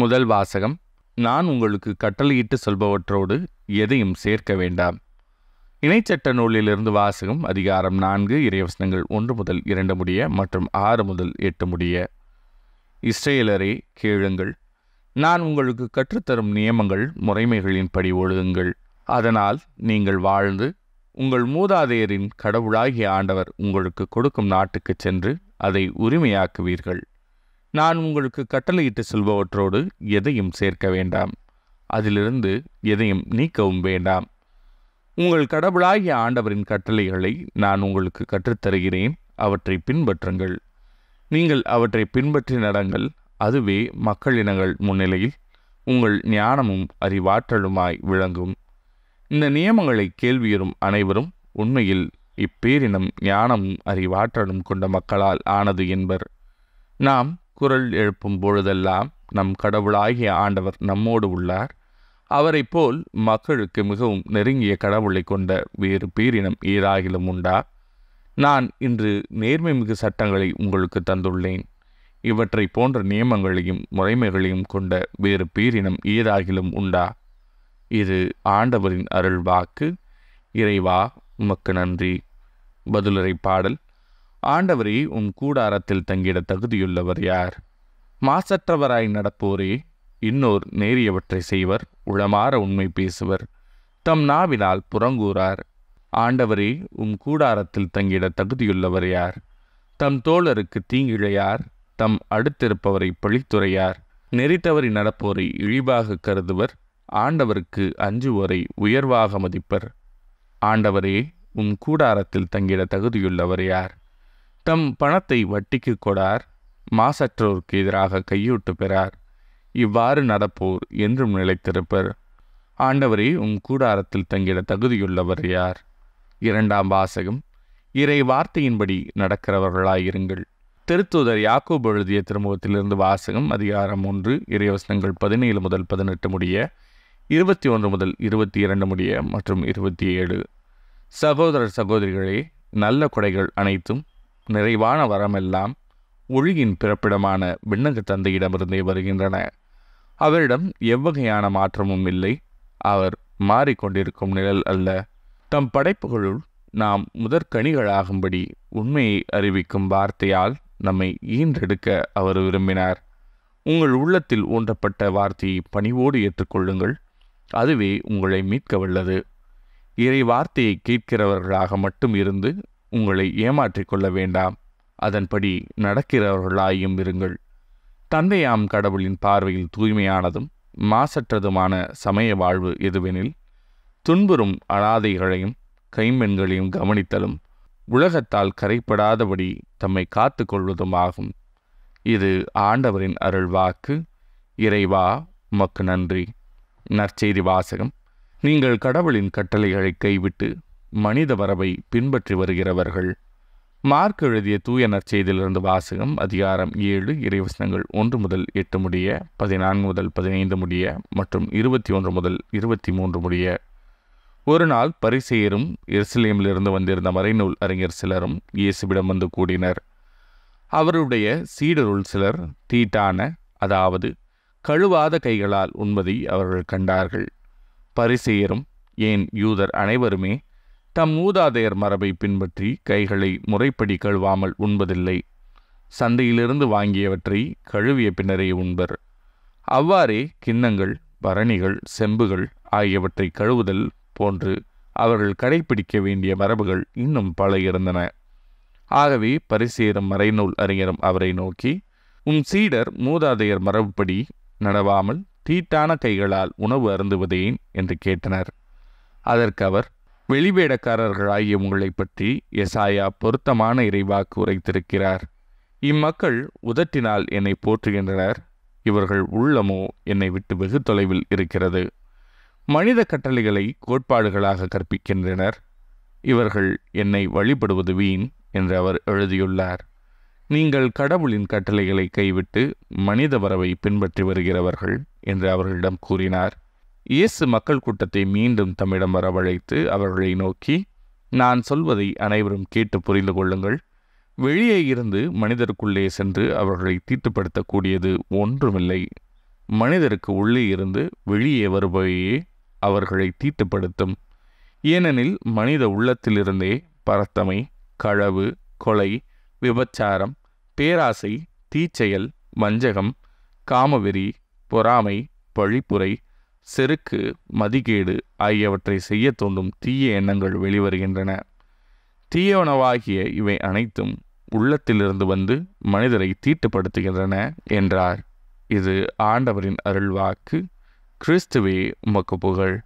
முதல் வாசகம் நான் உங்களுக்கு கட்டளையிட்டு சொல்பவற்றோடு எதையும் சேர்க்க வேண்டாம் இணைச்சட்ட நூலிலிருந்து வாசகம் அதிகாரம் நான்கு இறைவசனங்கள் ஒன்று முதல் இரண்டு முடிய மற்றும் ஆறு முதல் எட்டு முடிய இஸ்ரேலரே கேளுங்கள் நான் உங்களுக்கு கற்றுத்தரும் நியமங்கள் முறைமைகளின் படி ஒழுகுங்கள் அதனால் நீங்கள் வாழ்ந்து உங்கள் மூதாதையரின் கடவுளாகிய ஆண்டவர் உங்களுக்கு கொடுக்கும் நாட்டுக்கு சென்று அதை உரிமையாக்குவீர்கள் நான் உங்களுக்கு கட்டளையிட்டு செல்பவற்றோடு எதையும் சேர்க்க வேண்டாம் அதிலிருந்து எதையும் நீக்கவும் வேண்டாம் உங்கள் கடவுளாகிய ஆண்டவரின் கட்டளைகளை நான் உங்களுக்கு கற்றுத்தருகிறேன் அவற்றை பின்பற்றுங்கள் நீங்கள் அவற்றை பின்பற்றி நடங்கள் அதுவே மக்களினங்கள் முன்னிலையில் உங்கள் ஞானமும் அறிவாற்றலுமாய் விளங்கும் இந்த நியமங்களை கேள்வியரும் அனைவரும் உண்மையில் இப்பேரினம் ஞானமும் அறிவாற்றலும் கொண்ட மக்களால் ஆனது என்பர் நாம் குரல் எழுப்பும் பொழுதெல்லாம் நம் கடவுளாகிய ஆண்டவர் நம்மோடு உள்ளார் அவரை போல் மக்களுக்கு மிகவும் நெருங்கிய கடவுளை கொண்ட வேறு பேரினம் ஏதாகிலும் உண்டா நான் இன்று நேர்மை மிகு சட்டங்களை உங்களுக்கு தந்துள்ளேன் இவற்றை போன்ற நியமங்களையும் முறைமைகளையும் கொண்ட வேறு பேரினம் ஏதாகிலும் உண்டா இது ஆண்டவரின் அருள் வாக்கு இறைவா உமக்கு நன்றி பதிலுரை பாடல் ஆண்டவரே உன் கூடாரத்தில் தங்கிட தகுதியுள்ளவர் யார் மாசற்றவராய் நடப்போரே இன்னோர் நேரியவற்றை செய்வர் உளமாற உண்மை பேசுவர் தம் நாவினால் புறங்கூறார் ஆண்டவரே உம் கூடாரத்தில் தங்கிட தகுதியுள்ளவர் யார் தம் தோழருக்கு தீங்கிழையார் தம் அடுத்திருப்பவரை பழித்துறையார் நெறித்தவறி நடப்போரை இழிவாக கருதுவர் ஆண்டவருக்கு அஞ்சுவோரை உயர்வாக மதிப்பர் ஆண்டவரே உன் கூடாரத்தில் தங்கிட தகுதியுள்ளவர் யார் தம் பணத்தை வட்டிக்கு கொடார் மாசற்றோருக்கு எதிராக கையூட்டு பெறார் இவ்வாறு நடப்போர் என்றும் நிலைத்திருப்பர் ஆண்டவரே உம் கூடாரத்தில் தங்கிட தகுதியுள்ளவர் யார் இரண்டாம் வாசகம் இறை வார்த்தையின்படி நடக்கிறவர்களாயிருங்கள் திருத்தூதர் யாக்கோபு எழுதிய திருமுகத்திலிருந்து வாசகம் அதிகாரம் ஒன்று இறைவசனங்கள் பதினேழு முதல் பதினெட்டு முடிய இருபத்தி ஒன்று முதல் இருபத்தி இரண்டு முடிய மற்றும் இருபத்தி ஏழு சகோதரர் சகோதரிகளே நல்ல கொடைகள் அனைத்தும் நிறைவான வரமெல்லாம் ஒழுகின் பிறப்பிடமான விண்ணக தந்தையிடமிருந்தே வருகின்றன அவரிடம் எவ்வகையான மாற்றமும் இல்லை அவர் மாறிக்கொண்டிருக்கும் நிழல் அல்ல தம் படைப்புகளுள் நாம் முதற்கனிகளாகும்படி உண்மையை அறிவிக்கும் வார்த்தையால் நம்மை ஈன்றெடுக்க அவர் விரும்பினார் உங்கள் உள்ளத்தில் ஊன்றப்பட்ட வார்த்தையை பணிவோடு ஏற்றுக்கொள்ளுங்கள் அதுவே உங்களை மீட்க வல்லது இறை வார்த்தையை கேட்கிறவர்களாக மட்டும் இருந்து உங்களை ஏமாற்றிக் கொள்ள வேண்டாம் அதன்படி நடக்கிறவர்களாயும் இருங்கள் தந்தையாம் கடவுளின் பார்வையில் தூய்மையானதும் மாசற்றதுமான சமய வாழ்வு எதுவெனில் துன்புறும் அனாதைகளையும் கைம்பெண்களையும் கவனித்தலும் உலகத்தால் கரைப்படாதபடி தம்மை காத்து கொள்வதுமாகும் இது ஆண்டவரின் அருள் வாக்கு இறைவா உமக்கு நன்றி நற்செய்தி வாசகம் நீங்கள் கடவுளின் கட்டளைகளை கைவிட்டு மனித மரபை பின்பற்றி வருகிறவர்கள் மார்க் எழுதிய தூய நற்செய்தியிலிருந்து வாசகம் அதிகாரம் ஏழு இறைவசனங்கள் ஒன்று முதல் எட்டு முடிய பதினான்கு முதல் பதினைந்து முடிய மற்றும் இருபத்தி ஒன்று முதல் இருபத்தி மூன்று முடிய ஒரு நாள் பரிசெயரும் எருசலேமிலிருந்து வந்திருந்த மறைநூல் அறிஞர் சிலரும் இயேசுவிடம் வந்து கூடினர் அவருடைய சீடருள் சிலர் தீட்டான அதாவது கழுவாத கைகளால் உண்பதை அவர்கள் கண்டார்கள் பரிசெயரும் ஏன் யூதர் அனைவருமே தம் மூதாதையர் மரபை பின்பற்றி கைகளை முறைப்படி கழுவாமல் உண்பதில்லை சந்தையிலிருந்து வாங்கியவற்றை கழுவிய பின்னரே உண்பர் அவ்வாறே கிண்ணங்கள் பரணிகள் செம்புகள் ஆகியவற்றை கழுவுதல் போன்று அவர்கள் கடைபிடிக்க வேண்டிய மரபுகள் இன்னும் பல இருந்தன ஆகவே பரிசேரும் மறைநூல் அறிஞரும் அவரை நோக்கி உம் சீடர் மூதாதையர் மரபுப்படி நடவாமல் தீட்டான கைகளால் உணவு அருந்துவதேன் என்று கேட்டனர் அதற்கு அவர் வெளிவேடக்காரர்களாகிய உங்களை பற்றி எசாயா பொருத்தமான இறைவாக்கு உரைத்திருக்கிறார் இம்மக்கள் உதட்டினால் என்னை போற்றுகின்றனர் இவர்கள் உள்ளமோ என்னை விட்டு வெகு தொலைவில் இருக்கிறது மனித கட்டளைகளை கோட்பாடுகளாக கற்பிக்கின்றனர் இவர்கள் என்னை வழிபடுவது வீண் என்று அவர் எழுதியுள்ளார் நீங்கள் கடவுளின் கட்டளைகளை கைவிட்டு மனித வரவை பின்பற்றி வருகிறவர்கள் என்று அவர்களிடம் கூறினார் இயேசு மக்கள் கூட்டத்தை மீண்டும் தம்மிடம் வரவழைத்து அவர்களை நோக்கி நான் சொல்வதை அனைவரும் கேட்டு புரிந்து கொள்ளுங்கள் வெளியே இருந்து மனிதருக்குள்ளே சென்று அவர்களை தீட்டுப்படுத்தக்கூடியது ஒன்றுமில்லை மனிதருக்கு உள்ளே இருந்து வெளியே வருபவையே அவர்களை தீட்டுப்படுத்தும் ஏனெனில் மனித உள்ளத்திலிருந்தே பரத்தமை களவு கொலை விபச்சாரம் பேராசை தீச்செயல் வஞ்சகம் காமவெறி பொறாமை பழிப்புரை செருக்கு மதிகேடு ஆகியவற்றை செய்ய தோண்டும் தீய எண்ணங்கள் வெளிவருகின்றன தீயவனவாகிய இவை அனைத்தும் உள்ளத்திலிருந்து வந்து மனிதரை தீட்டுப்படுத்துகின்றன என்றார் இது ஆண்டவரின் அருள்வாக்கு கிறிஸ்துவே உமக்கு புகழ்